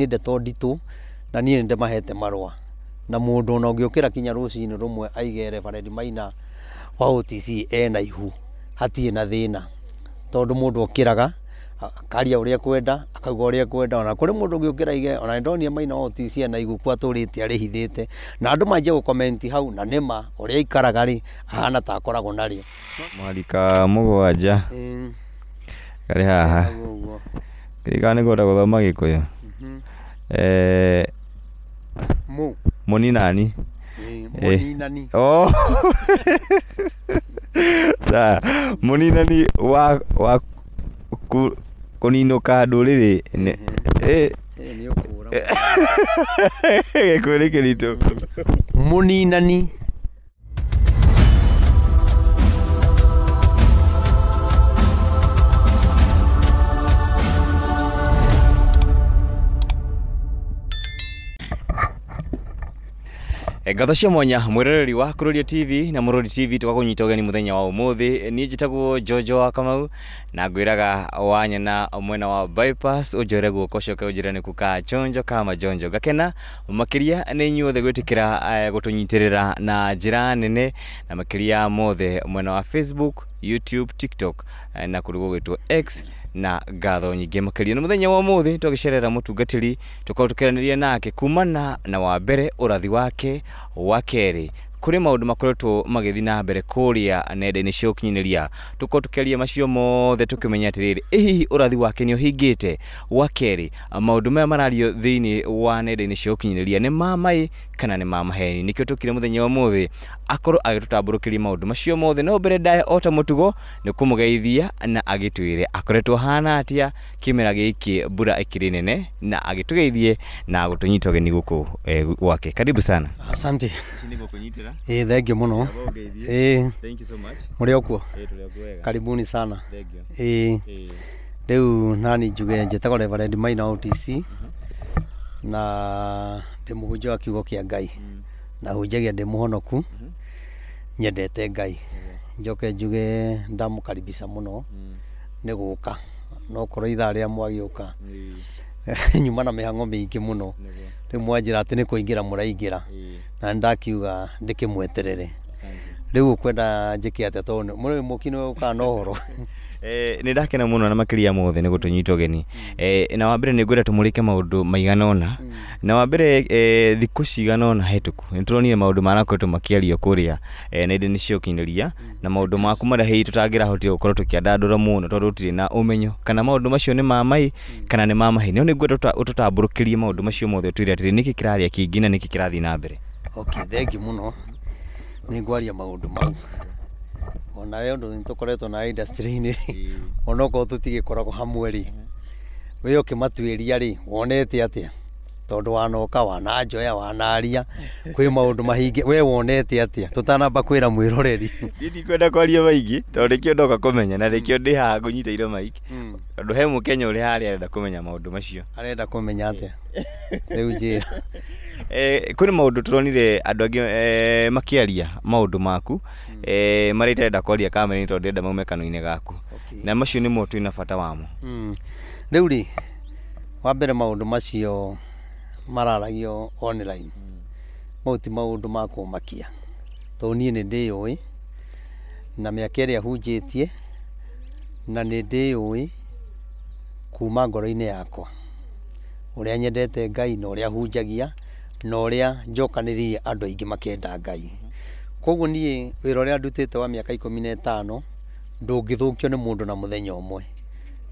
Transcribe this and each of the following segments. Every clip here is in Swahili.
nä ndeto nditå na niä nä ndämahete marwa na må ndå ona å ngä å kä ra kinya rå cinä rå mwe aigere baredi maina wa OTC ena ihu hatirä na thä e na tondå må ndå okä raga akaria å rä a kwenda akauga å rä a kwenda ona kå rä må ndå å ngä å kä ra ige ona nä ndonire maina OTC ena ihu kwa tå rä te arä hithä te na andå manjie gå komenti hau na nä ma å rä a ikaraga rä ahana ta akoragwo narä mwarika må gwanja karä haha kirikaa nä kwenda gå thoma gä kå yå Mm-hmm. eh mu muninani eh, muninani eh. oh ta muninani wa wa gä nduriri rä kä ritå må ninani Eh, ngatho cia mwanya mwiroreri wa kuroria tv na murori tv tukakunyita ugeni muthenya wa umuthi ni njitagwo jojo wa kamau na ngwiraga na mwena wa bypass ujore guoko coke unjire ni ka chonjo ka majonjo ngakena makiria ni inyuothe gwitikira uh, eh, gutunyitirira na njira nene na makiria mothe mwena wa facebook youtube tiktok eh, na kuri x na ngatho nyingä makä må thenya wa måthä twagä tå tukorwo tukäranä nake kumana na wa mbere å rathi wake wa kerä kuri maundu makoretwo magithi na mbere kuria nenda-ini cia ukinyiniria tukorwo tukeria macio mothe tukimenya atiriri hihi urathi wake ni uhingite wa keri maundu maya marario thini wa nende ni cia ukinyiniria ni mamai kana nä ma maheni nä kä tå kire må thenya å må thä akorwo agä tå tambå rå kä ria maå ndå macio mothe no mbere ndahe o ta må tugo nä kå må geithia na agä twä re akoretwo hana atia kä mera gä kä mbura ä kä rä nene na agä tå geithie na gå tå nyita geni gå kå eh, gwake karibu sana thengio må no må rä a å kuo karibuni sana ä rä u nani njuge njätagwo reverend maina otc mhm. na ndä må ndimuhunjia wa kiugo kä a ngai mm. na hunjagia ndä må honoku mm-hmm. nyendete ngai njoke njuge ndamå karibica må mm. no nä gå ka nokorwo ithaa rä a mwagä å ka nyuma na mä mä hang'o ingä må no rä mwanjä ra atä nä kå ingä ra må raingä ra na nä ndakiuga ndä kä mweterere riu ukwenda njike atia tondu mukino ukana na horo eh, nä ndakena må no na makä mm. eh, mm. eh, ria mothe mm. nä gå tå nyita å geni na wambere nä ngwenda tå må rä ke maå ndå maigana na wambere thikå cigana ona hetåku nä tå ronire maå ndå marakoretwo makä ario kå rä a na indi nä ciokinä ria na maå ndå maku marä hei tå tangä rahotire gå korwo tå kä andandå ra må no tondå tå na å menyo kana maå ndå macio nä mamai kana nä mamahä nä o nä ngwenda å tå tambå rå kä rie maå ndå macio mothe twä re atä rä nä kä kä rarä a kingä na nä kä kä rathiä na mbere okay thengi må no nä ngwaria maå ndå mau ona we ndå nä tå koretwo na inä mm. onokorwo tå tigä koragwo hamwe rä wä å kä matuä ria rä wonete atä a tondu wanoka wananjoya wanaria kwi maundu mahinge we wonete atia tutanamba kwira mwiroreri kwenda kwaria maingi kä nikio ndoka kumenya na nikio ndi haha ngunyitaire maiki hmm. tondu he mukenya uri haria arenda kumenya maundu macio arenda kumenya atia eh. riu njira eh, kwä maundu turonire andu angi eh, makiaria maundu maku hmm. marä itarenda kwaria kamera-inä tondå ndärenda maume kanua-inä gaku na macio nä mo twä na bata wamo rä u rä wa mbere maundu macio mararagio online mau ti maundu makumakia to nie ni ndi yui na miaka iria hunjitie na ni ndi yui kuma ngoro-ini yakwa uria nyendete ngai na uria hunjagia na uria njokaniririe andu aingi makenda ngai koguo nie wira uria ndutite wa miaka ikumi na itano ndungithukio ni mundu na muthenya umwe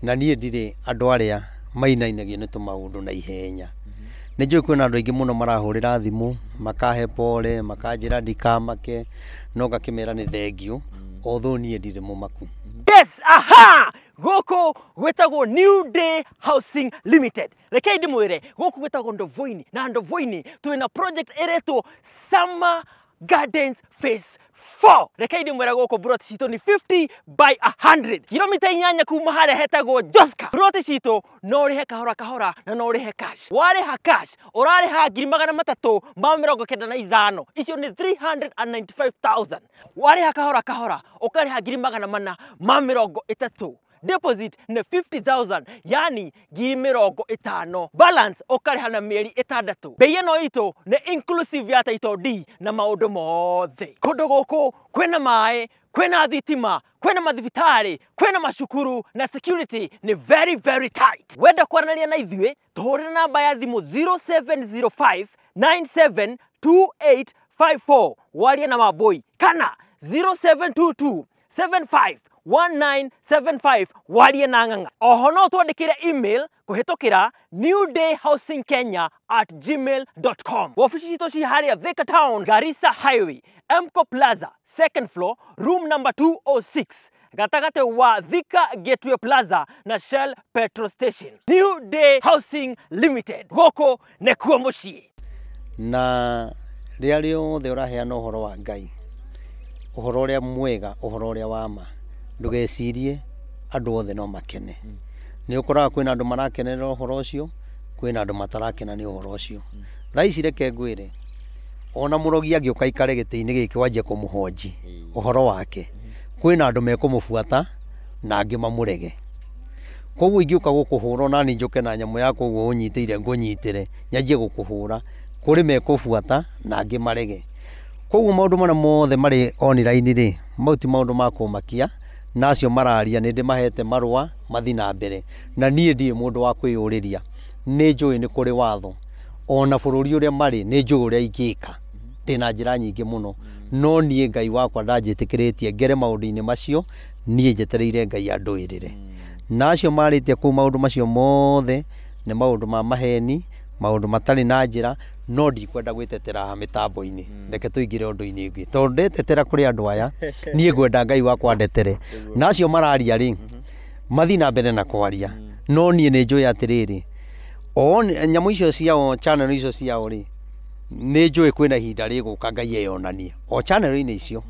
na nie ndiri andu aria mainainagio ni tumaundu na ihenya mm -hmm. nä njå kwä na andå aingä må no marahå rä ra thimå makahe pole makanjä ra ndikamake no ngakä mä ra nä thengiå mm. othå niä ndirä må maku yes aha gåkå gwätagwo new day housing limited rekei ndä mwä re gå kå ndovoini na ndovoini twä na project ä retwo summer gardens phase 4 reke ndimwira gå kå brot citå nä 50 by 100 kiromita inyanya kuma harä a hetagwo joska brot citå no rä he kahora kahora na no rä he cash warä ha cash å rarä ha ngiri magana matatå ma mä rongo kenda na ithano icio nä 395000 warä ha kahora kahora å karä ha ngiri magana mana ma mä rongo ä tatå deposit nä 50000 yani ngiri mä rongo ä tano balance å karä ha na mä eri ä tandatå mbei no itå nä inclusive ya taito d na maå ndå mothe kå ndå gå kå kwä maä kwena thitima kwena mathibitarä kwena macukuru na security nä very very tight wenda kwaranäria na ithuä tå hå namba ya thimå 0705972854 waria na maboi kana 0722 75 1975 warie na ng'ang'a oho no twandĩkĩre email kũhĩtũkĩra newdayhousingkenya at gmail com wobici citũ ci harĩa thika town garissa highway mco plaza second floor room number 206 gatagatĩ wa thika gateway plaza na shell petro station new day housing limited goko nĩkuo mũciĩ na rĩrĩa rĩothe ũraheana horo wa ngai ũhoro ũrĩa mwega ũhoro ũrĩa wa ma ndugecirie andu othe no makene ni ukoraga kwina andu na andå marakenerera å horo å cio kwä matarakena ni å horo å cio thaa ici reke ngwire ona murogi rogi angä å ka ikare gä tä-inä wanjie kå må wake kwina andu andå mekå na angä mamurege rege koguo ingä gukuhura na ni njuke na nyamu yako å guo å nyitä ire ngå nyitä re nyanjie gå kå hå na angä marege koguo maå ndå marä mothe mari online ri mauti maundu maå acio mararia nä ndä mahete marua mathi na mbere na niä ndiä må ndå wa kwä yå rä ria nä njå ä nä kå rä watho ona bå rå ri å rä a marä nä njå å rä a ingä ka ndä na njä ra nyingä må no no niä ngai wakwa ndanjä tä kä rä tie ngere maå ndå-inä macio niä njetereire ngai andå ä rä re mm. na acio marä tie kå u maå ndå macio mothe nä maå ndå ma maheni maundu matali na njira no ndikwenda gwitetera mitambo-ini hmm. reke tuingire undu-ini ingi tondu ndetetera kuri andu aya nie ngwenda ngai wa kwandetere na acio mararia ri mm-hmm. mathi na mbere na kwaria hmm. no nie ni njui atiriri o nyamu icio ciao channel icio ciao ri nä njå ä kwä na ihinda rä gå ka ngai eyonanie o chanero-inä icio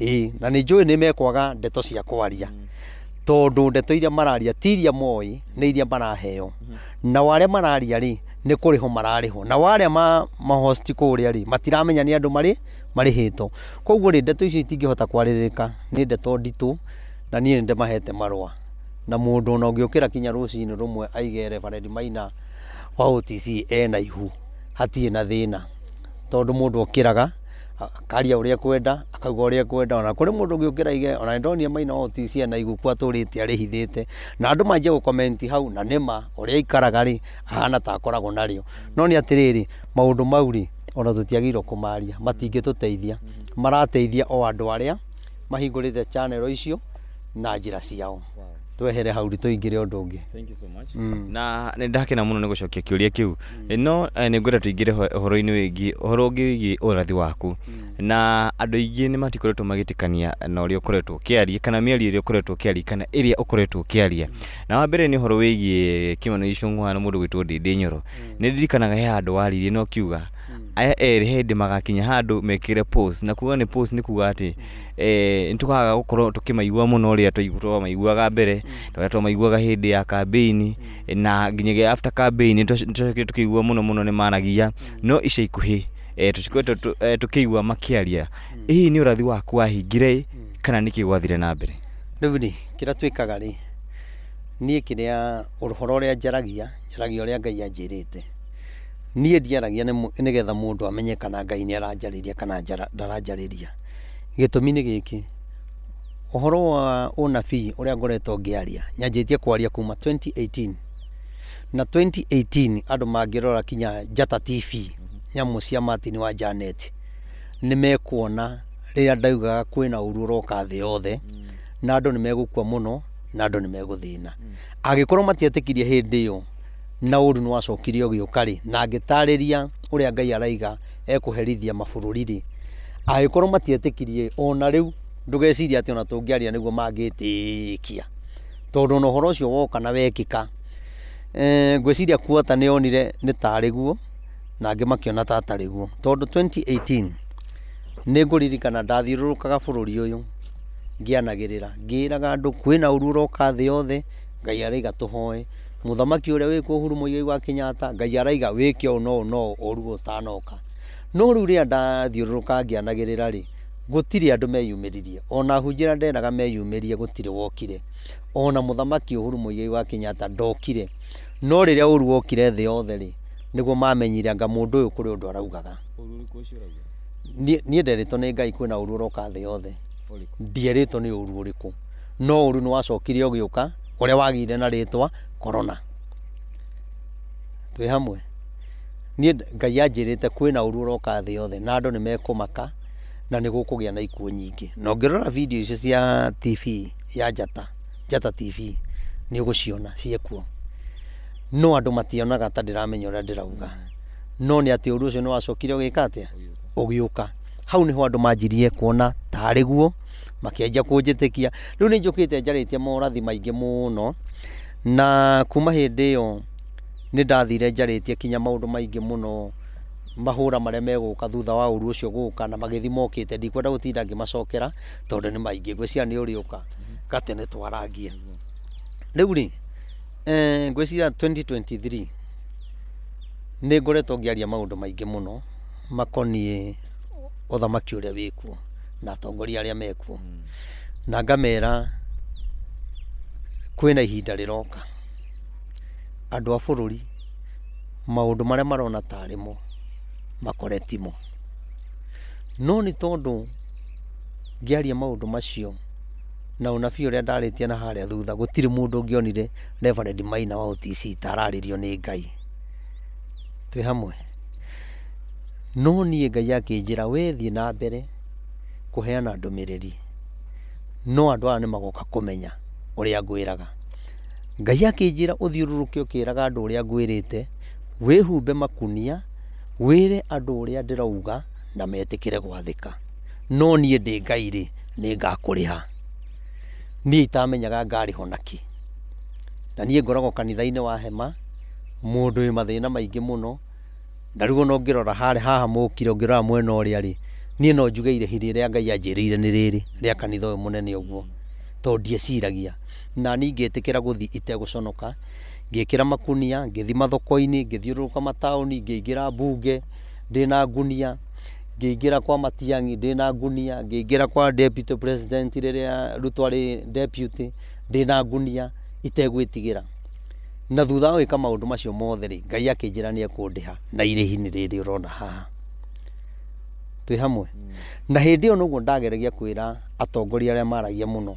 ä hmm. na nä njå ä nä mekwaga ndeto cia kwaria tondå ndeto iria mararia ti iria moi nä iria maraheo mhm. nao arä a mararia rä nä kå rä ho mararä ho nao arä a mahosti kå rä a rä matiramenya nä andå marä hä to koguo rä ndeto icio itingä hota kwarä rä ka nä ndeto nditå na niä nä ndämahete marwa na må ndå ona å ngä å kä ra kinya rå cinä rå mwe aigere reverend maina wa OTC ena ihu hatirä na thä na tondå må ndå å kä raga karia a kwenda akauga a kwenda ona gä å kä ige ona ndonia maina atå rä te arä hithä te na andå manjia gå hau na rä a ikaraga rä ahana ta akoragwo nario no rä maå ndå mau rä ona matingä tå teithia marateithia o andu aria mahingurite channel icio na ra ciao twehere hau tuingire undu ungi thank you so much mm. na nä ndakena må no nä gå cokia kä å ria kä u no ngwenda tå ingä å horo-inä wä å horo å ngä wä giä rathi waku mm. na andå aingä nä matikoretwo magä tä na å rä a å koretwo kana mä ario ä rä a å koretwo kä kana ä rä a å koretwo kä aria mm. na wa mbere nä å horo wä giä kä mano icå na må ndå gwä two ndä ndä nyoro nä ndirikanaga he handå waririe no kiuga aya erä hä magakinya handå mekä re na kuga nä nä kuga atä eh, nä tå kaga gå korwo tå kä maigua må no å rä a twamaiguaga mbere å mm. rä a twamaiguaga hä ndä ya kambäini mm. na nginyagia after kambäini tå kä igua må no må no nä managia mm. no ica ikuhä tå kä igua makä hihi nä å rathi waku wahingire kana nä kä gwathire na mbere rä u rä kä rä a twä kaga rä niä kä rä a å horo å rä a njaragia njaragia å rä a ngai anjä rä te niä ndiaragia nä getha må ndå amenye kana ngai nä aranjarä ria kana ndaranjarä ria gä tå mi nä gä kä å horo wa ånabii å rä a ngoretwo ngä aria nyanjä tie kwaria kuma 2018 na 2018 andå mangä rora kinya njata tv nyamå cia martin wa janet nä mekuona rä rä a ndaugaga kwä na å ru roka thä yothe na andå nä megå kua må no na andå nä megå thä na angä korwo matietä kirie hä ndä ä yo na uru ni wacokire ugiuka ri na ngitariria uria ngai araiga ekuherithia mabururi ri angikorwo matietikirie ona riu ndugeciria ati ona tungiaria niguo mangitikia tondu ona uhoro cio woka na wekika eh, ngwiciria kuota nä onire nä tarä guo na angä makiona tatarä guo tondå 2018 nä ngå ririkana ndathiå rå kaga bå rå ri å yå ngä anagä rä ra ngä raga andå kwä na å ru å roka thä yothe ngai araiga tå hoe muthamaki uria wi ku hurumo wa kinyata ngai araiga wike å no no å ru å tanoka no rä u rä a ndathiårũrũka ngĩanagä rä ra rä ona hujira ndenaga meyumĩrie gutiri wokire ona mũthamaki ũhuru mũigai wa kinyata ndokire no rĩrĩa uru wokire thĩ yothe ri nĩguo mamenyire anga mundu uyu kuri undu araugaga nie nderĩtwo ni ngai kwina uru uroka thĩ yothe ndierĩtwo ni uru uriku no uru ni wacokire ũgĩũka uria wagire na ritwa corona twi hamwe niä ngai anjä rä te kwä na å ru å roka thä yothe na andå nä mekåmaka na nä gå kå gä a na ikuå nyingä na å ngä rora video icio cia tv ya jata jata tv nä å gå ciona ciekuo no andå mationaga ta ndä ramenya å rä a ndä rauga no nä atä å ru å cio nä wacokire å gä ka atä å gä å ka hau nä ho andå manjirie kuona tarä guo makienja kunjitikia riu ni njukite njaritie morathi maingi muno na kuma hindi iyo ni ndathire njaritie kinya maundu maingi muno mahura maria meguka thutha wa uru ucio guka na magithi mokite ndikwenda gutinda ngimacokera tondu ni maingi ngwiciria ni uriuka gatene twarangie riu ri eh ngwiciria 2023 ni ngoretwo ngiaria maundu maingi muno makonie uthamaki uria wikuo na atongoria arĩa mekuo hmm. na ngamera na ihinda rĩroka andũ a bũrũri maũndũ marĩa marona mo makore timo no nĩ tondũ ngĩaria maũndũ macio na a ũrĩa ndarĩtie na harĩa thutha gũtirĩ mũndũ ũngĩonire Reverend Maina wa OTC ta ararĩrio nĩ Ngai twĩ hamwe no niĩ Ngai akĩnjĩra wee thiĩ na mbere kuheana ndumiriri no andu aya magoka kumenya uria ngwiraga ngai akinjira uthiururuke ukiraga andu uria ngwirite wihumbe makunia wire andu uria ndirauga na metikire gwathika no nie ndi ngai ri ni ngakuriha niĩ itamenyaga ngari honaki na nie ngoragwo kanitha wa hema mundu wĩ mathĩna maingĩ mũno na rĩu ona ũngĩrora haha mũkire ngirora mwena ũrĩa rĩ niä no njugeire hithä rä a ngai anjä rä ire nä rä rä rä a kanitha å yå må nene å guo tondå ndieciragia na ni ngä tä kä ra gå thiä itegå conoka ngä kä ra makunia ngä thiä mathoko-inä ngä thiå rå rå ka mataåni ngä ingä ra mbunge ndä na ngunia ngä ingä ra kwa matiangi ndä na ngunia ngä ingä ra kwa deputy president rä rä a rutwo arä deputy ndä na ngunia itegwä tigä ra na thutha wa gwä ka maå ndå macio mothe ngai akä njä ra nä ekå ndä ha na irä hi nä rä rä å rona haha twi hamwe mm. na hä ndä ä yo noguo ndageragia kwä kwira atongoria a maragia må no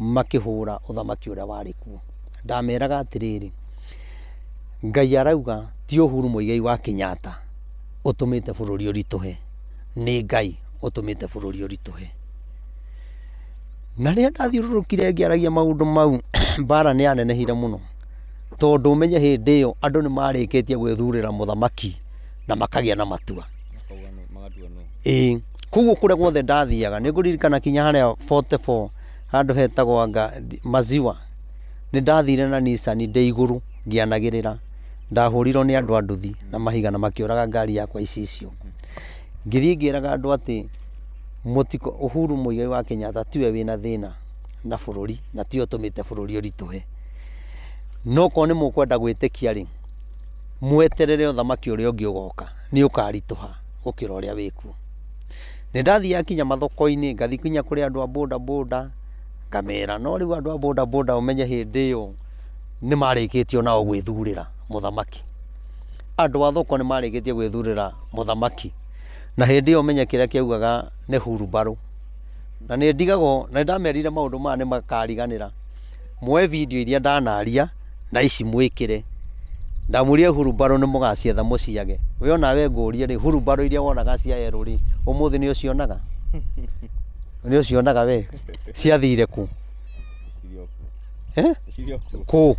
makä hå ra å thamaki å rä a warä kuo ndameraga atä rä rä ngai arauga ti å uhuru muigai wa kä å tå mä te bå rå ri å ritå he nä ngai å tå mä te bå utumite bururi urituhe na rä rä a ndathiå rå rå kire ngä aragia maå ndå mau mbara nä yanenehire no tondå å menye hä ndä ä yo andå nä marä kä tie gwä thurä ra må thamaki na makagä a na matua ĩĩ koguo kå rä a gwothe ndathiaga nä ngå ririkana kinya harä a handå hetagwo anga maziwa nä ndathire na nisani ndä igå rå ngäanagä rä ra ndahå rirwo nä andå a na mahiga na makä å raga ngari yakwa ici ngĩthiä ngä raga andå atä huru uhuru igai wa kenyatta tiwe na thä na bũrũri na tiwe å ritå he no korwo nĩ mũkwenda gwĩtĩkia rĩ mweterere å goka nä å karitå ha gukira uria wiku ni ndathiaga kinya mathoko-inä ngathi kinya kå rä andå a boda boda ngamera no rä u andå a boda boda umenye hä yo nä marä kä tie muthamaki gwä thurä ra må thamaki andå a thoko nä marä kä tie gwä thurä ra må thamaki na hä ndä ä yo menye kä rä a kä augaga nä na nä ndigago na ndamerire maå ndå maya nä makariganä ra video iria ndanaria na ici mwä kä re ndamwirire hurumbarũ nĩ mũgacietha mũciage we onawe ngũrie rĩ hurumbarũ iria wonaga cia erũ rĩ ũmũthĩ nĩ ũcionaga nĩ ũcionaga we ciathire kũ kũ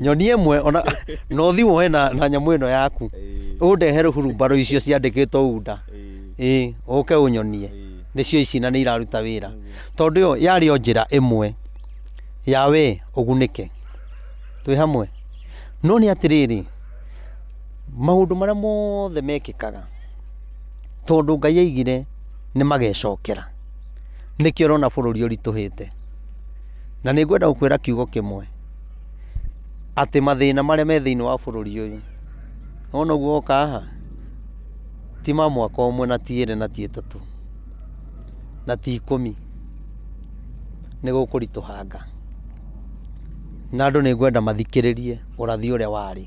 nyoni ĩmwe ona no thi woe na, na nyamũ ĩno yaku ũndehere hurumbarũ icio ciandĩkĩtwo unda ĩĩ ũke ũnyonie nĩcio ici na nĩ iraruta wĩra tondũ yo yarĩ o we ĩmwe yawe ũgunĩke twĩ hamwe no nä atä rä rä maå ndå marä a mothe mekikaga tondå ngai aigire nä magecokera nä kä orona bå rå ri å ritå hä te na nä ngwenda gå kwä ra kiugo kä mwe atä mathä na marä a me thä thĩinĩ wa bå rå ri å yå ona guo oka ti ma mwaka å mwe na tiä re na tiä tatå na ti ikå mi nä gå kå ritå hanga na andå nä ngwenda mathikärä å rathi å rä a warä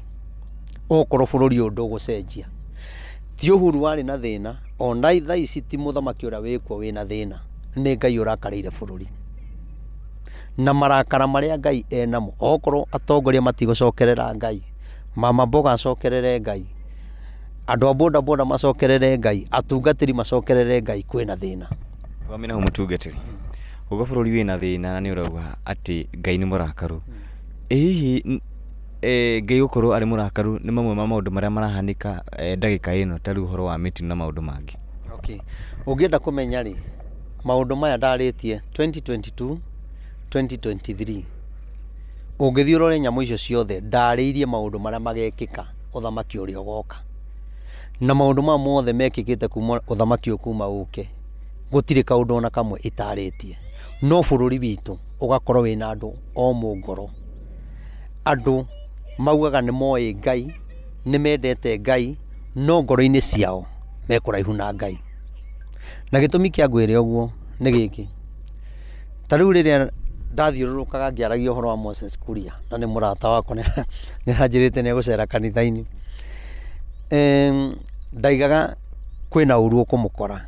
okorwo bå rå ri å ndå gå cenjia ti å huru warä na thä na ona tha ici ti må thamaki å rä a wä kuo wä na thä na nä ngai å rakarä ire bå rå ri na marakara marä a ngai enamo okorwo atongoria matigå cokerera ngai mamamboga acokerere ngai andå a boda boda macokerere ngai atungatä macokerere ngai kwä na thä na gå å guo bå rå ri wä na thä na na nä å rauga atä ngai nä må rakarå hmm. ĩ hihi ngai gå korwo arĩ må rakaru nä mamwe ma maå ndå marĩa marahanä ka ndagä ka ä no tarä u å horo wa mä tino na maå ndå mangä å ngä enda kå menya rä maå ndå maya ndarä tie 2022 å ngä thiä å rore nyamå icio ciothe ndarä irie maå ndå marĩa magekä ka å thamaki å rä a å goka na maå ndå maya mothe mekä kä te kuma å thamaki å kuma å ke gå tirä kaå ndå ona kamwe ä tarä tie no bå rå ri witå å gakorwo wä na andå o må ngoro andå maugaga nä moä ngai nä mendete ngai no ngoro-inä ciao mekå raihu na ngai na gä tå mi kĩa ngwä re å guo nä gä kä ta rä u rä rä a ndathiå ngĩaragia horo wa Moses Kuria na nä må rata wakwa nä ranjä rä te nä egå cera kanitha-inä ehm, ndaigaga kwä na å ru å kå må kora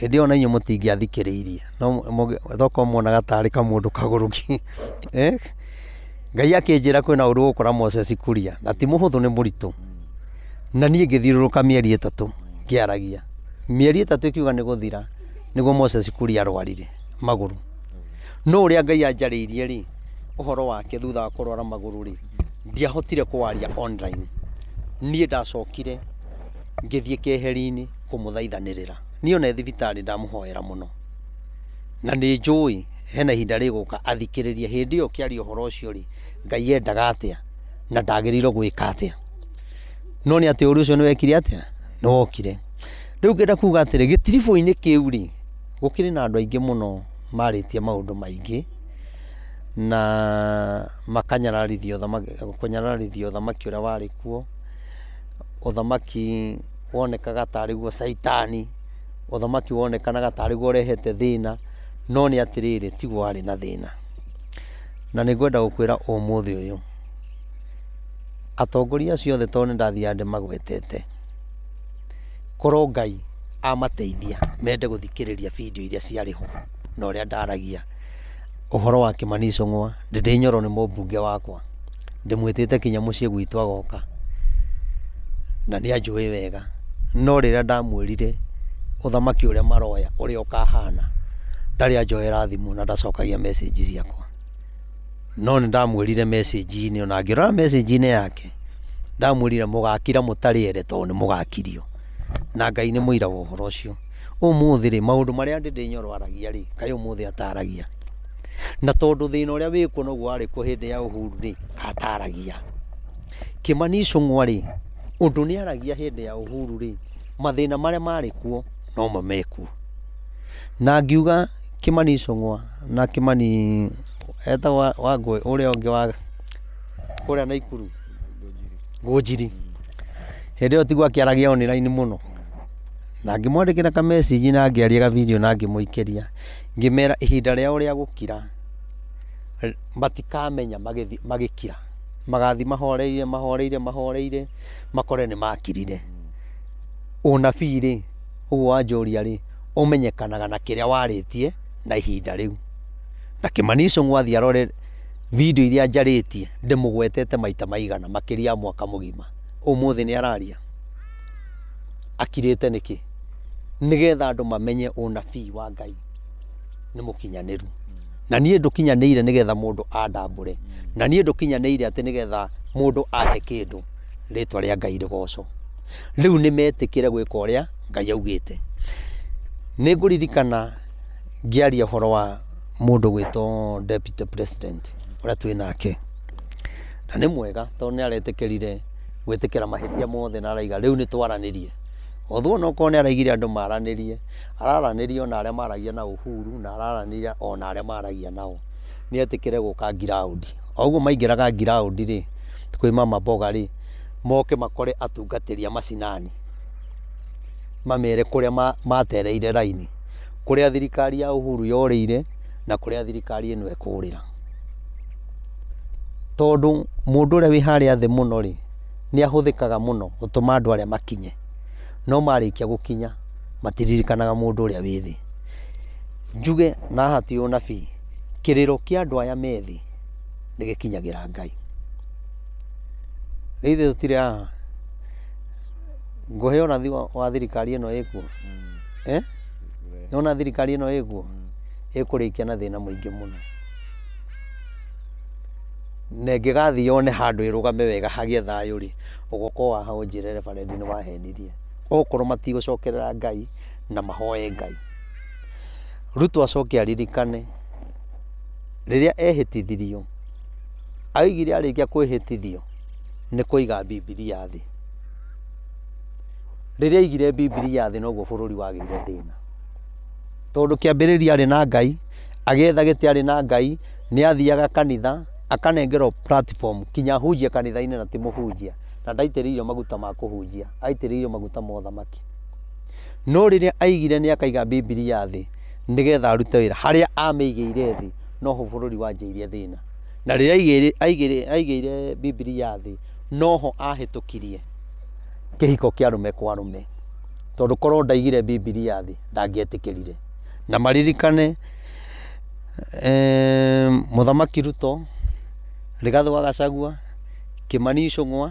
hä ndä ä yo na må tingä athikä rä irie no thokorwo tarä ka må ndå kagå rå ki eh? ngai akinjira kwina undu gukora Moses kuria na ti muhuthu ni muritu na nie ngithiruruka mieri itatu ngiaragia mieri itatu ikiuga ni guthira niguo Moses kuria arwarire maguru no uria ngai anjariirie ri uhoro wake thutha wa kurwara maguru ri ndiahotire kwaria online niä ndacokire ngĩthiä keheri-inä kå må thaithanä rä ra ona thibitarä ndamå hoera må no na nä njå hena ihinda riguka athikiriria hindi yo kiari uhoro ucio ri ngai endaga atia na ndagirirwo gwika atia no ni ati uru ucio ni wekire atia no okire riu ngenda kuga atiri gitiribu-ini kiu ri gukiri na andu aingi muno maritie maundu maingi na makanyararithio thamaki kunyararithio thamaki ura wari kuo uthamaki wonekaga tari guo saitani uthamaki wonekanaga tari guo rehete thina no nä rä tiguo arä na thä na na nä ngwenda gå kwä ra å må thä å yå atongoria ciothe tondå nä ndathiaga ndä magwetete korwo ngai amateithia mende gå thikä rä ria bindio iria ciarä ho na å rä a ndaragia å horo wa kimani ng'wa ndä ndä nyoro nä mombunge wakwa ndä mwä tä te kinya må ciä gwitå agoka na nä anjå wega no rä rä a ndamwä rire å thamaki å rä a maroya å rä a å kahana ndarä anjoera thimå na ndacokagia message ciakwa no nä ndamwärire message-inä ona ngä rora message-inä yake ndamwärire må gakira må tarä ere tondå nä må gakirio na ngai nä må ira wa å horo å cio å må thä rä maå ndå marä a ndä ndä nyorwaragia rä kaä å må thä ataragia na tondå thä na å rä a wä kuo noguo arä kuo hä ndä ya å huru rä ataragia kä mani cång'wa rä å ndå nä aragia hä ndä ya å huru rĩ mathä na marä a marä kuo no mamekuo na ngiuga kimani icung'wa na kimani wa wangwe uria ungi wa kuria na ikuru ngũnjiri hĩndĩ ĩyo tiguo akĩaragia online muno na ngĩmwandĩkĩra ka message na ngĩaria ga video na ngimuikeria ngimera ihinda rĩao rĩa gũkira matikamenya magikira magathi mahoreire mahoreire mahoreire makore ni makirire unafiri uwa ũguo ri umenyekanaga na kĩrĩa waritie na ihinda riu na kimani icio athi arore video iria må ndimugwetete maita maigana makiria mwaka mugima umuthi ni araria akirite niki nigetha andu mamenye unabii wa ngai ni mukinyaniru na niä ndå kinyanä nigetha må ndå andambå na niä ndå kinyanä ire atä nigetha må ndå ate kä ndå rä rä a ngai rä rä u nä metä kä re gwä ka å rä a ngai augä te nä ngå ririkana ngĩaria horo wa mũndũ gwĩtwo deputy president ũrĩa twĩ nake na nĩ mwega tondũ nĩ aretĩkĩrire gwĩtĩkĩra mahĩtia mothe na araiga rĩu nĩ twaranĩrie othuo nokorwo nĩ araigire andũ maranĩrie araranĩria ona arĩa maragia na uhuru na araranĩria ona arĩa maragia nao nĩ etĩkĩre gũka ngiraũndi o ũguo maingĩraga ngiraũndi rĩ kwĩ mama boga rĩ moke makore atungatĩri a macinani mamere kũrĩa matereire raini kuria thirikari ya uhuru yoreire na kuria thirikari ino ekurira tondu mundu uria wi haria thi muno ri ni ahuthikaga muno gutuma andu aria makinye no marikia gukinya matiririkanaga mundu uria wi thi njuge na hati ti unabii kiriro kia andu aya methi ni gikinyagira ngai rä tutire tå tirä haha ngå wa thirikari ä no ä kuo mm. eh? ona thirikari ino iguo ikurikia na thina muingi muno na ngigathi yone handu irugame wega hagie thayo ri ugokorwo wahau njirere baredi ni wahenirie okorwo matigucokerera ngai na mahoe ngai ruto acoke aririkane riria ehitithirio aigire arikia kwihitithio ni kuiga bibilia thi riria aigire bibilia thi noguo bururi wagire thina tondå kä ambä rä ria arä na ngai agetha etha gä tä arä na ngai nä athiaga kanitha akanengerwo platform kinya hunjia kanitha-inä na timå hunjia na ndaitä rä irio maguta ma kå hunjia aitä rä irio maguta ma ũthamaki no rä rä aigire nä akaiga bibilia thä nä getha arute wä ra harä a amä igä ire thä noho bå rå ri wanjä irie thä na na rä rä a aigä ire bibilia thä noho ahätå kirie kä hiko kä arå me kwa rå me tondå korwo ndaigire bibilia thä ndangä etä kä rire na maririkane eh, muthamaki ruto rigathwa gacagua kimani icung'wa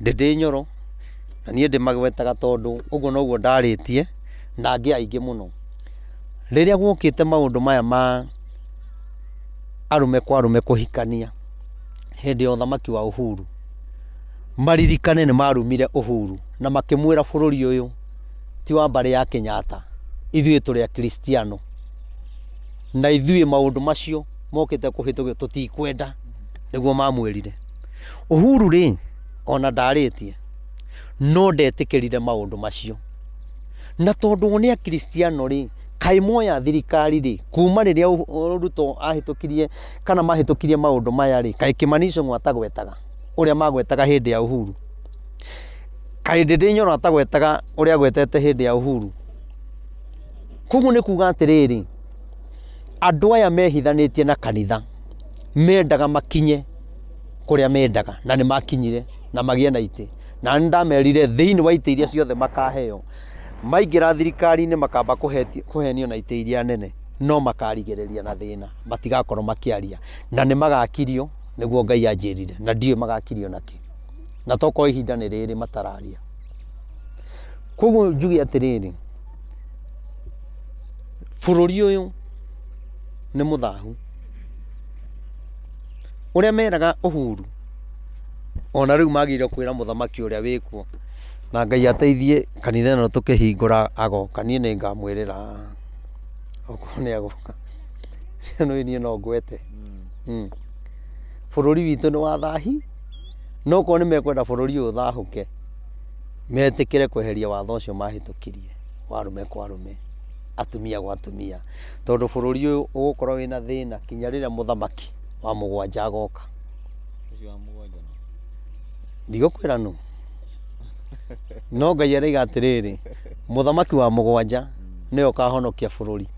ndindi nyoro na niä ndä magwetaga tondå å guo noguo ndarä tie na ngi aingä må no rä rä a te maå ndå maya ma arume kwa arume kå hikania hä ndä ya å thamaki wa uhuru maririkane nä marumire uhuru na makä mwä ra bå rå ri å yå ti wa mbarä ya kenyatta ithuĩ tũrĩ kristiano na ithuĩ maũndũ macio mokĩte kũhĩtũkio tũtikwenda nĩguo mamwĩrire huru rĩ ona ndarĩtie no ndetĩkĩrire maũndũ macio na tondũ nĩ rä rĩ moya thirikari rĩ kuma rĩrĩa ruto ahĩtũkirie kana mahĩtũkirie maũndũ maya rĩ kaĩ kĩmanico rä ũrĩa magwetaga hĩndĩ ya uhuru kaĩ ndĩndĩnyora atagwetaga ũrĩa agwetete hĩndĩ ya uhuru koguo nä kuga atä rä rä andå aya mehithanä tie na kanitha mendaga makinye kå rä a mendaga na nä makinyire na magä e na itä na nä ndamerire thä inä wa itä iria ciothe makaheo maingä ra thirikari-inä makamba kå henio na itä iria nene no makarigä na thä na matigakorwo makä na nä magakirio nä guo ngai anjä rire na ndiå magakirio nakä na tokorwo ihinda nä rä rä matararia koguo njuge atä rä rä bururi uyu ni muthahu uria meraga uhuru ona riu magire kwira muthamaki uria wikuo na ngai ateithie kanitha ino tukihingura agoka nie ni ngamwirira okorwo ni agoka ciano nie no ngwete hmm. hmm. bururi witu ni wathahi no korwo ni mekwenda bururi uyu uthahuke metikire kweheria watho ucio mahitukirie warume kwa rume atumia gwa atumia gå bururi uyu na thä thina kinya må muthamaki wa mugwanja agoka ndigokwira nu no ngai araiga må muthamaki wa mugwanja bå rå bururi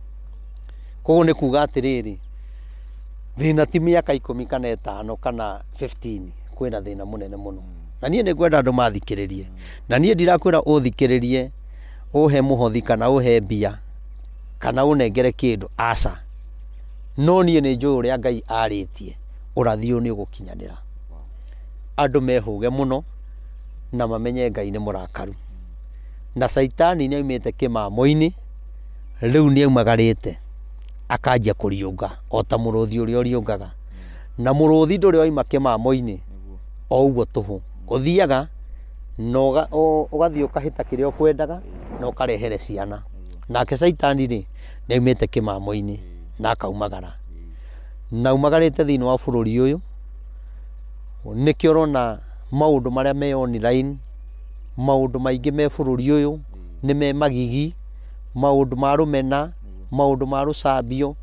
koguo nä kuga thä thina ti ikå mi kana itano kana 15 kwina thina munene muno hmm. na niä nä ngwenda andå rä rie na niä ndirakwä ra å rä rie å he må hothi kana å he mbia kana unengere kindu asa no niä nä njå å rä a ngai arä tie å rathi andu nä å gå kinyanä ra andå mehå ge må no na mamenye ngai nä må rakaru na saitani nä aumä te kä mamo-inä rä u nä aumagarä te akanjia kå riå nga o må rå thi å rä a å na må rå thi ndå rä waima kä o uguo tå hå å thiaga na å gathiä å kahä ta kä rä a å kwendaga na å karehere ciana nake caitani te kä kĩmamo-inĩ na akaumagara na thä thĩinĩ wa bũrũri ũyũ maå ndå marä a me online ndå maingä me å yå nä me magigi ndå ma maå ndå ma rũcambio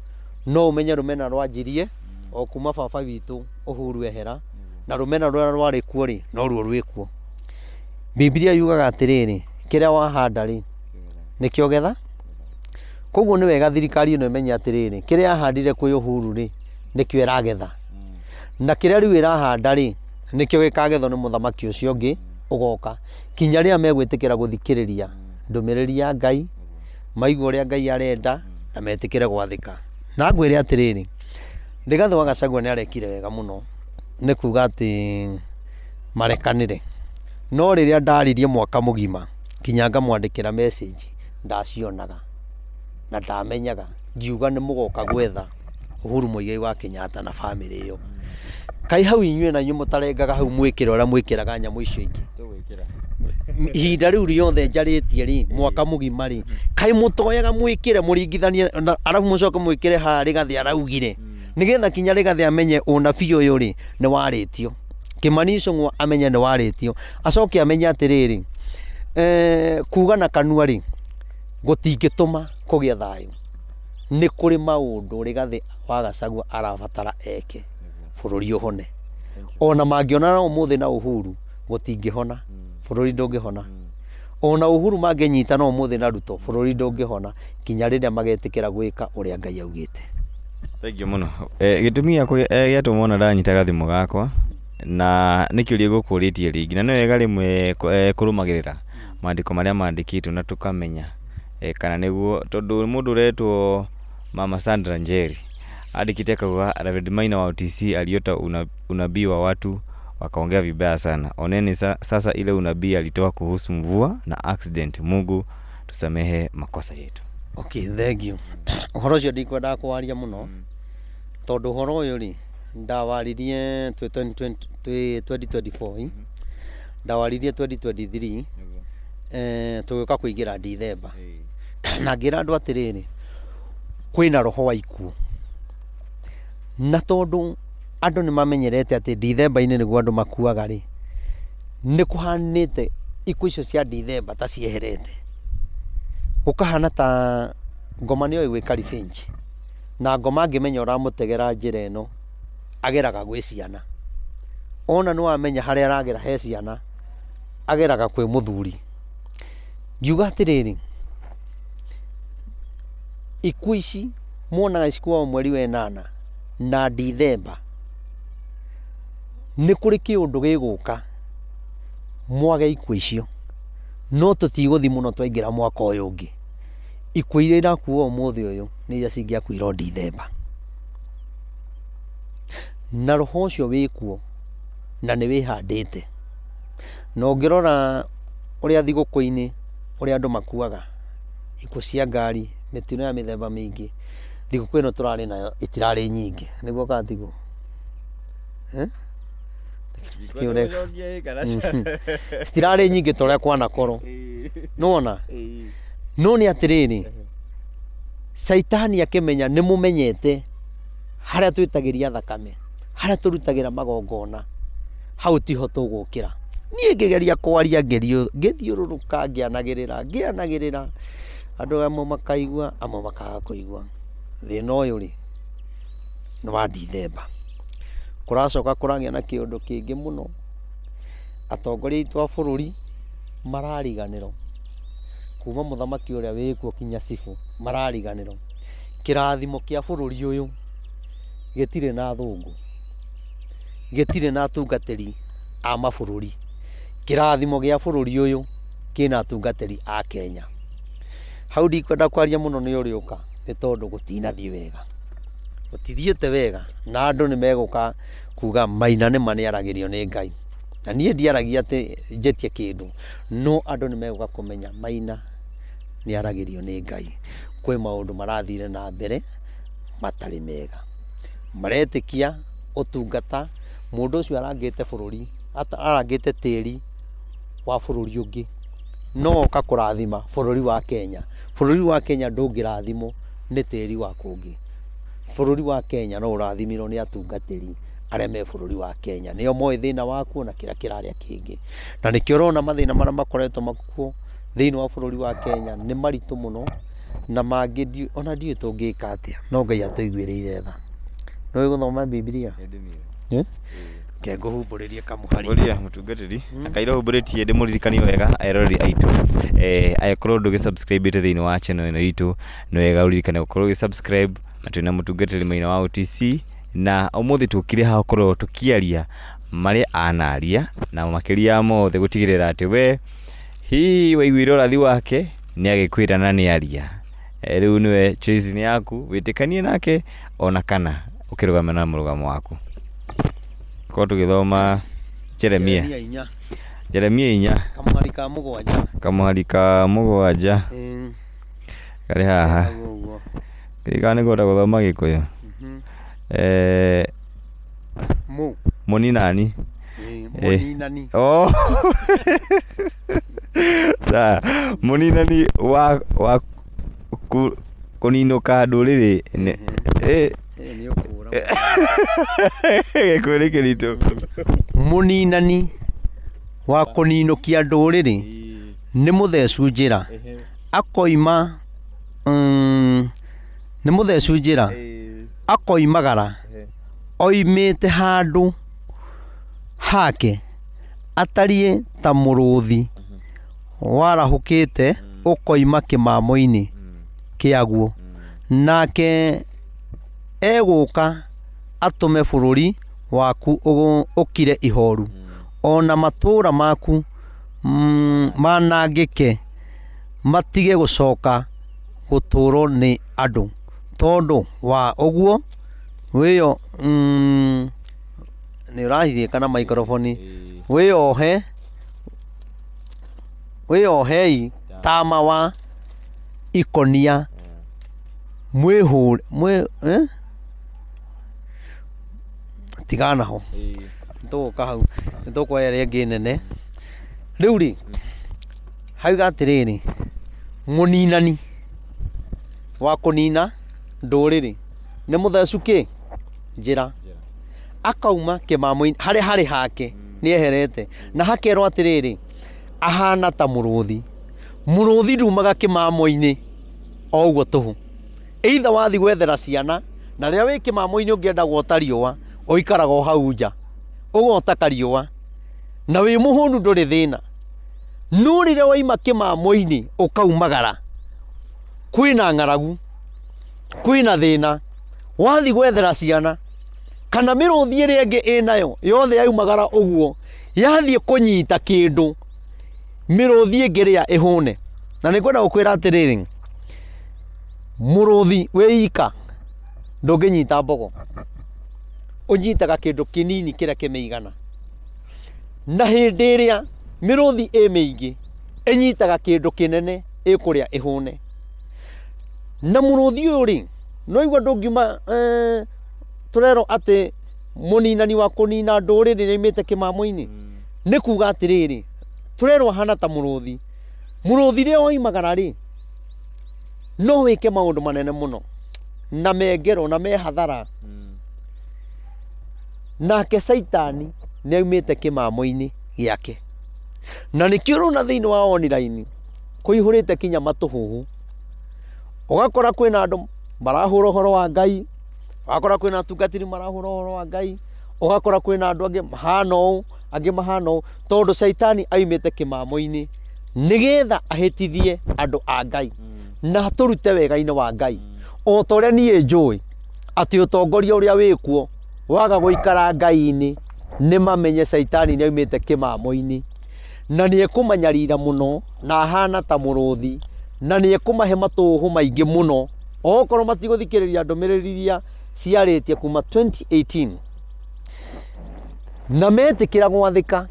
no ũmenye rũmena rwanjirie o kuma baba witũ Uhuru Ehera na rũmena rũrĩa rwarĩ kuo rĩ noruo kuo Bibilia yugaga rä a wahanda nä kä ogetha koguo nä wega thirikari ä menye atä rä rä kä rä ahandire kwä å huru rä nä kä ragetha mm. na kä rä a rä u ä rahanda rä nä kä o gä kagethwo nä må thamaki å cio ngä å mm. goka kinya rä a megwä tä kä ra gå thikä rä ria mm. ndå mä rä ri ya ngai maigua å rä a ngai arenda na metä kä re gwathä ka na ngwä re atä rä rä rä gathå nä arekire wega må no nä kuga atä marekanä re no rä rä a ndaririe mwaka må gima kinya ngamwandä kä ra ndacionaga na ndamenyaga ngiuga nä må goka gwetha uhuru muigai wa kenyatta na bamä ä yo kai hau inyuä nanyu må tarengaga hau mwä kä ra å rä a mwä kä raga nyamå icio ingä ihinda rä u rĩothe njarä mwaka må gima rä kai må toyaga mwä kä re må ringithanie arabu må coke mwä kä re ha rä gathä araugire mm. nä getha kinya rä gathä amenye å nabi å yå rä nä warä tio kä mani cång'wa amenye nä warä tio acoke amenye atä rä rä kuga na kanua rä gå tingä tå ma kugia thayu ni kuri maundu rigathi wa gacagua arabatara eke bururi uhone ona na umuthi na uhuru gutingihona hmm. bururi ndungihona hmm. ona uhuru na umuthi na ruto bururi ndungihona nginya riria magetikira gwika uria ngai augite thengio muno eh, gitumi giatumwona eh, ndanyita gathimu gakwa na nä kä å ria gå kå rä tie rä na nä wega rä mwe eh, kå rå hmm. magä rä ra ko marä a mandä kä na tå kamenya e, kana niguo tondu mundu uretwo mama Sandra Njeri adikitekaga David Maina wa OTC aliota una, unabii wa watu wakaongea vibaya sana. Oneni sa, sasa ile unabii alitoa kuhusu mvua na accident. Mungu tusamehe makosa yetu. Okay, thank you. Uhoro ucio ndikwendaga kwaria muno mm. tondu uhoro uyu ri ndawaririe 2024 mm-hmm. ndawaririe 2023 tugä uka kå ingä ra ndithemba na ngĩra andu atiriri kwina roho wa iku na tondu andu ni mamenyerete ati dithemba ine ni gwandu makuaga ri ni kuhanite iku icio cia dithemba ta cieherete ukahana ta ngoma nĩoĩ gwĩka revenge na ngoma angĩmenya ũramũtegera njĩra no ageraga gwĩ ciana ona no wamenya harĩa aragera he ciana ageraga kwĩ mũthuri ngiuga atĩrĩrĩ iku ici muonaga cikoragwo mweri wa nana na ndithemba nä kå rä kä å ndå gä gå ka mwage iku icio no tå tigå thi må no twaingä ra mwaka å yå å ngä ikå iria irakuo må thä å yå nä iria cingä akå ndithemba na roho å cio wä kuo na nä wä handä te na å ngä rora å rä a thigå kå-inä å rä a andå makuaga ikå cia ngari mitino ya mitheba mingi thigũkũ kwino turari nayo itirarĩ nyingĩ nĩguo kathigũ mm-hmm. citirarĩ nyingĩ ta ũrĩa koro nona no nĩ atĩrĩrĩ caitani akĩmenya nĩ mũmenyete harĩa twĩtagĩria thakame harĩa turutagira magongona hau tiho tũgũkĩra nie ngĩgeria kwaria ngithiururuka ngianagirira ngianagirira andå amwe makaigua amwe makaga kå igua thä na å yå rä nä wa ndithemba kå racoka kå ragä a na kä ndå kä ngä må no atongoria itwa a bå rå ri marariganä ro kuma må thamaki å rä a wä kuo kinya cibå marariganä ro kä rathimo kä a bå rå ri å yå gä tirä na thå ngå gä tirä na atungateri a mabå rå ri kä rathimo gä a bå rå ri å yå kä na atungateri a kenya hau ndikwenda kwaria muno ni uri uka ni tondu thi wega gutithiete wega na andu ni meguka kuga maina ni ma aragirio ni ngai na niä ndiaragia atä njätie kä ndå no andå nä meguka kå menya maina nä aragä rio nä ngai kwä maå ndå marathire na mbere matarä mega maretä kia å tungata må ndå å cio arangä te bå rå ri arangä te tä ri wa bå rå ri å ngä no oka kå rathima bå rå ri wa kenya bururi wa kenya ndungirathimo nä tĩri wa kungi bururi wa kenya no urathimiro ni atungatiri arĩa me bururi wa kenya nĩo moĩ thĩna wakuo na kira kĩrarĩa kingi na nĩkĩo ũrona mathina marĩa makoretwo makuo thĩinĩ wa bururi wa kenya ni maritũ muno na mangĩ ona ndiũĩ tungika atia no ngai atũiguĩrĩire tha nĩũĩ gũthoma bibilia ke nguhumburirie kamuharia mutungatiri akaira humburitie ndi muririkani wega eroreri aitu eh akorwo ndugi subscribe ite thini wa channel ino itu no wega uririkane gukorwo gi subscribe na twina mutungatiri maina wa OTC na umuthi tukire ha gukorwo tukiaria maria anaria na makiria mothe gutigirira ati we hihi waiguire urathi wake nä agä kwä ra na nä aria rä u nä choice nä yaku wä tä kanie nake ona kana å kä rå gamena na må rå gamo waku korwo tå gä thoma jeremia jeremia inya kamũhari ka må gwanja karä haha mũgwanja kamũhari ka gå thoma gä kå nĩkwenda må ninani må ninani wa kå ninå ka rä rä gäkuä kä ritå må ninani wa kå ninåkia ndå rä rä nä må thecu njä ra akoima mm, nä må thecu njä ra akoimagara oimä te handå hake atariä ta må rå thi warahå kä te å koima kä mamo-inä kä aguo nake egũka atũme bũrũri waku ũkire ihoru hmm. ona matũũra maku mm, manangĩke matige gũcoka gũtũũrwo nĩ andũ tondũ wa ũguo wĩyo mm, nĩ ũrahithĩka na maikroboni wĩohe wĩohei tama wa ikũnia hmm. mwĩhũre mwĩ tiga naho nituguka hau nitukuoya ria ngi nene riu ri hauga atiriri muninani wa kunina nduriri ni muthecu ki njira akauma kimamo hari hari hake hmm. ni eherete na hakerwo atiriri ahana ta muruthi muruthi ndumaga kimamo-ini o uguo tuhu eitha wathi gwethera ciana na rä rä a wä kä mamo-inä å ngä enda gwota riå ũikaraga o hau nja ũgota kariũa na wĩ mũhũnu ndũrĩ thina nurire rĩrĩa waima kĩmamo-inĩ ũkaumagara kwĩna ng'aragu kwĩna thina wathi gwethera ciana kana mĩrũthi ĩrĩa ĩngĩ inayo yothe yaumagara uguo yathiĩ kunyita kindu mĩrũthi ĩngĩ rĩa ĩhũne na nĩ ngwenda gũkwĩra atĩrĩrĩ mũrũthi wĩ ika ndũngĩnyita mbogo unyitaga kindu kinini kira kimeigana na hindi iria miruthi e meingi inyitaga kindu kinene ikuria ihune na muruthi uyu ri no igua ndungiuma eh, turero ati muninani wa kunina nduriri ni kimamo kimamuini ni kuga atiriri turerwo hana ta muruthi muruthi ri oimagara ri no wike maundu manene muno na mengero na mehathara mm nake saitani nä aumä te kä mamo gä ake na nä kä å thä wa online kå ihå rä te kinya matå huhu ågakora kwä na andå marahå ra å horo wa ngai ågakora kwä na atungatiri marahå ra å horo wa ngai ågakora kwä na andå angä mahana å angä mahana å tondå caitani aumä te kä mamo-inä nä getha ahätithie andå a ngai mm. na tå rute wega-inä wa ngai o ta å rä a niä njå ä atä å tongoria å rä a wä kuo waga guikara ngai inä ni mamenye caitani ni aumite kimamo-ini na ni ekumanyarira muno na ahana ta muruthi na ni ekumahe matuhu maingi muno okorwo rä riria ciarä tie kuma 2018 na gwathä ka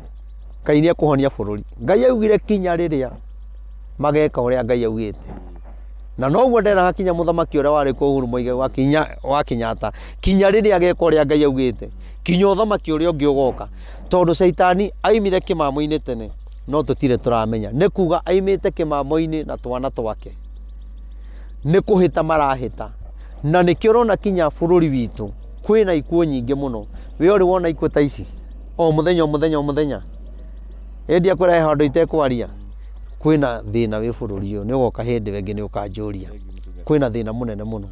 ngai bå rå bururi ngai augire kinya riria mageka a ngai augite na noguo ndera kinya muthamaki uria wari kwa uhuru moige wa kinya wa kinyata kinya riri ageko ri ngai augite kinyo thamaki uri ungi ugoka tondu shaitani aimire kimamo tene no tutire turamenya nä kuga aimite kimamo na twana twake nä kuhita marahita ta marahä na nä kä kinya bå witu kwina ikuo na muno we må wona ikuo taisi o muthenya thenya o må thenya o må thenya ä ndiakwä rahe handå itekwaria kwina thina wi bururi yo ni ugoka hindi wengi ni ukanjuria kwina thina munene muno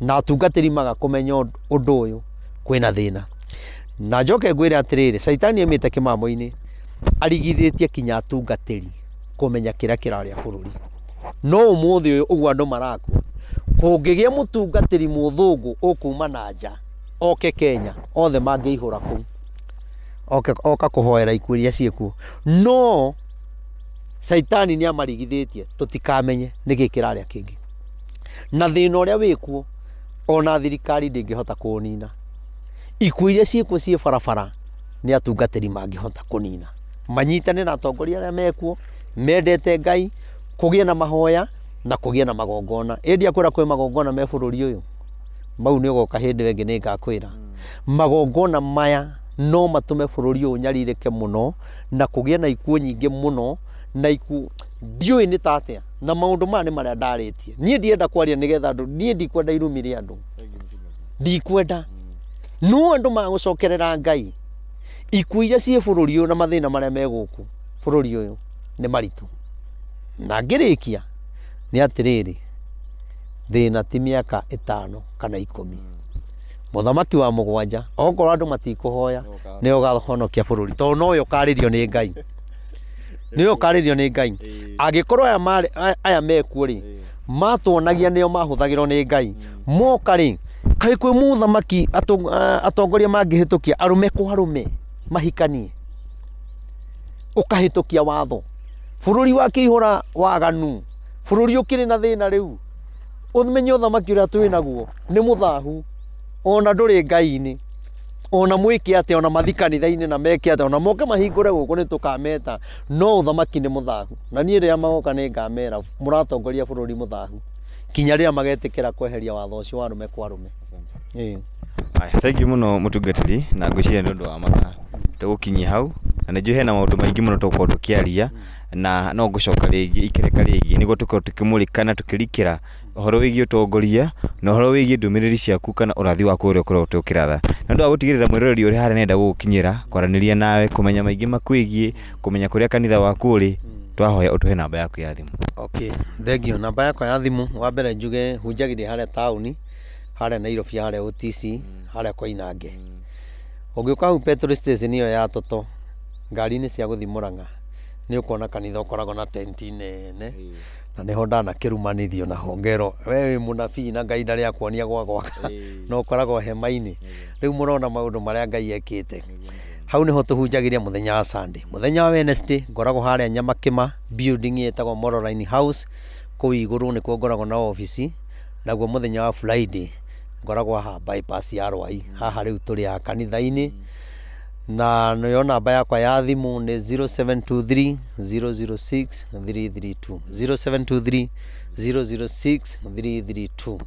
na atungatiri maga kumenya undu uyu kwina thina na njoke ngwire atiriri saitani emite kimamo-ini arigithitie kinya atungatiri kumenya kira ria bururi no umuthi uyu uguo andu maraku kungigia mutungatiri muthungu ukuma na nja oke kenya othe mangihura kuu oka kuhoera ikuria iria no Saitani nä amarigithätie tå tikamenye nä gä kä na thä na å ona thirikari ndä ngä hota kå nina ikuå iria ciäkuo ciä barabara nä atungatä ri mangä hota kå nina manyitane na atongoria arä a mekuo mendete ngai kå gä na mahoya na kå gä na magongona ändi akwä ra kwä magongona me bå rå ri å yå mau nä å goka hä ndä ä nä ngakwä ra hmm. magongona maya no matå me bå rå ri å nyarirä ke må no na kå gä na ikuo nyingä må no na iku ndiũĩ nĩ ta na maundu ma ni marĩa ndarĩtie nie ndienda kwaria nigetha andu niĩ ndikwenda irumire andu ndikwenda no andu gucokerera ngai ikuũ iria ciĩ bũrũri na mathina marĩa meguku bũrũri ũyũ ni maritu na ngĩrĩkia nĩ atĩrĩrĩ na ti mĩaka ĩtano kana ikũmi mũthamaki wa mũgwanja okorwo andũ matikũhoya nĩ ũgahonokia bũrũri tondũ nowe ũkarĩrio ni ngai nä å karä rio nä ngai angä korwo aya mekuo rä matuonagia nä o mahåthagä rwo nä ngai mm. moka rä kaä kwä må thamaki atongoria mangä hä tå kia arå me kwa arå me mahikanie å kahä tå kia watho bå rå ri wakä ihå ra waganu bå rå ri å kä rä na thä na rä u å menye å thamaki å rä a twä naguo nä må thahu ona ndå rä ngai-inä ona mwike ate ona mathikani thaini na meke ate ona moke mahingure guko ni tukameta no uthamaki ni muthahu na nie ria magoka ni ngamera muratongoria bururi muthahu kinya ria magetikira kweheria watho ucio wa rume kwa rume thank you muno mutungatiri na ngwiciria ni undu wa mathaa tugukinyi hau na nä njå hena maå maingi maingä må no tå kä aria na no ngå coka rä ringi ikereka rä ngä nä guo tå tå kä må tå kä rikä ra uhoro wigie utongoria na uhoro wigie ndumiriri ciaku kana urathi waku uria ukoragwo ukiratha na ndu wa gutigirira mwiroreri uria haria nenda gugukinyira kwaranĩria nawe kumenya maingĩ makwigie kumenya kuria kanitha waku uri twahoya utuhe namba yaku ya thimu okay thengio namba yakwa ya thimu wa mbere njuge hunjagiria haria taũni haria Nairobi haria OTC haria Koinange ũngĩũka hau petrol station ĩyo ya Toto ngari-inĩ cia gũthiĩ Mũrang'a nĩ ũkuona kanitha ũkoragwo na tenti nene yeah na niho kirumanithio na hongero we wi munabii na ngai ndarä akuonia gwagwaka no koragwo hema-inä rä u må rona maå ndå marä a ngai ekä te hau nä ho tå må thenya wa sunday må thenya wa wednesday ngoragwo harä nyamakima ma building ĩtagwo moroline house kå igå rå nä kuo ngoragwo na obici naguo må thenya wa friday ngoragwo haha bypass ya rwai haha rä u tå rä a inä na nayo namba yakwa ya thimu nĩ 0723 006 332 0723 006 332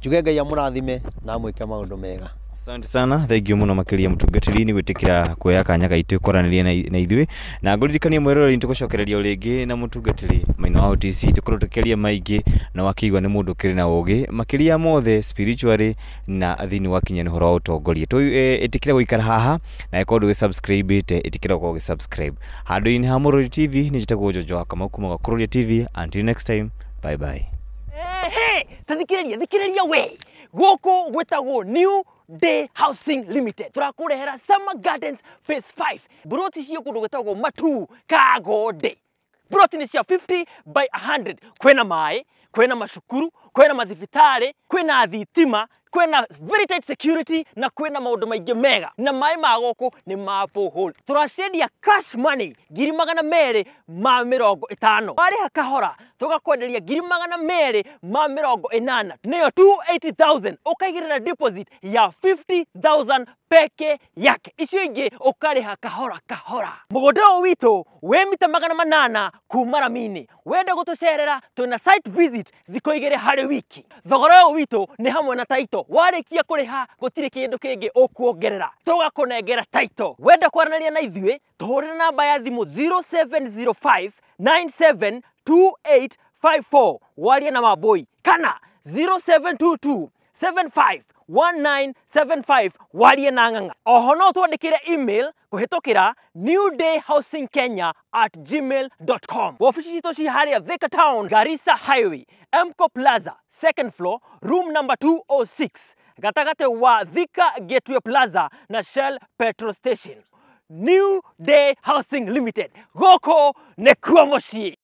njuge ngai amũrathime na mwĩke maũndũ mega Asante sana thengio må no makä ria må tungatiri-inä gwä tä kä ra kuoya kanya gaitå kwaranä na ithuĩ na ngå ririkania mweroreri nä tå gå cokereria å rä na må tungatĩri maina wa OTC tå korwo tå kĩaria maingĩ na wakä nä må ndå kä rä na å gä makä ria mothe spiritually na thĩinä wa kinya nä horo wa å tongoria tå ä tä kä ra gå ikara haha na gä korwo ndå gä te ä tä kä ra gå korwo handå-inä ha må rori tv nä njätagwo njonjo wa kamau kuma gakå rå tv until next time bye bye ta thikä rä ria thikä rä ria we gå kå gwä tagwo new day housing limited turakurehera summer gardens phase 5 broti siyo kundu matu kago day broti ni cia 50 by 100 kwena mai kwena mashukuru, kwena mathibitari kwena thitima kwena very tight security na kwena maundu maingi mega na mai ma goku ni ma borehole turaciendia cash money ngiri magana meri ma mirongo itano wariha kahora tugakwenderia ngiri magana meri ma mirongo inana niyo 280000 ukaigirira deposit ya 50000 peke yake icio ingi ukariha kahora kahora mugunda uyu witu we mita magana manana kuma ramini wende gutucerera twina site visit thikå igä rä ũrĩ wiki thogora ũyũ witå nä hamwe na taito kia ha warĩkia kũrĩha gũtirĩ kĩndũ kĩngĩ ũkuongerera tũgakũnengera taito wenda kwaranĩria na rä ra namba ya thimå 0705972854 97 2854 warie na wambũi kana 0722 75 1975 warie na ng'ang'a oho no twandĩkĩre email at newdayhousingkenya@gmail.com wobici citũ ci harĩa Thika Town Garissa Highway mko Plaza second floor room number 206 gatagate wa Thika Gateway Plaza na Shell petrol station New Day Housing Limited goko nĩkuo mũciĩ